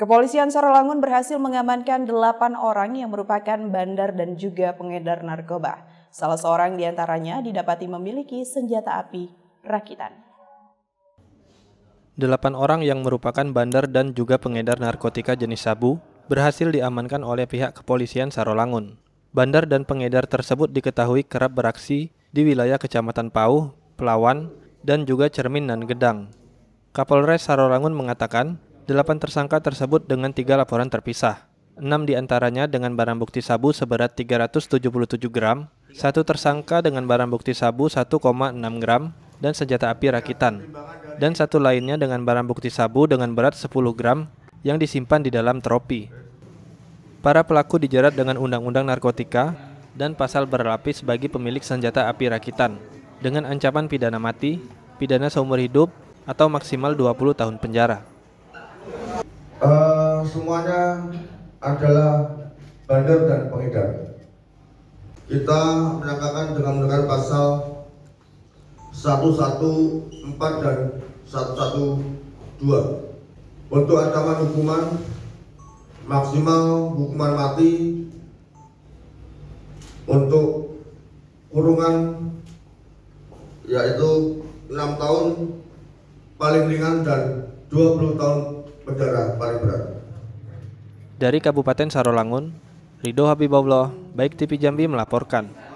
Kepolisian Sarolangun berhasil mengamankan delapan orang yang merupakan bandar dan juga pengedar narkoba. Salah seorang diantaranya didapati memiliki senjata api rakitan. Delapan orang yang merupakan bandar dan juga pengedar narkotika jenis sabu berhasil diamankan oleh pihak kepolisian Sarolangun. Bandar dan pengedar tersebut diketahui kerap beraksi di wilayah Kecamatan Pauh, Pelawan, dan juga Cermin dan Gedang. Kapolres Sarolangun mengatakan Delapan tersangka tersebut dengan tiga laporan terpisah. Enam diantaranya dengan barang bukti sabu seberat 377 gram, satu tersangka dengan barang bukti sabu 1,6 gram, dan senjata api rakitan, dan satu lainnya dengan barang bukti sabu dengan berat 10 gram yang disimpan di dalam tropi. Para pelaku dijerat dengan Undang-Undang Narkotika dan pasal berlapis bagi pemilik senjata api rakitan dengan ancaman pidana mati, pidana seumur hidup, atau maksimal 20 tahun penjara. Eh, semuanya adalah bandar dan pengedar. Kita menyangkakan dengan menggunakan pasal 114 dan 112 untuk ancaman hukuman maksimal hukuman mati untuk kurungan yaitu 6 tahun paling ringan dan 20 tahun paling berat. Dari Kabupaten Sarolangun, Rido Habibullah, Baik TV Jambi melaporkan.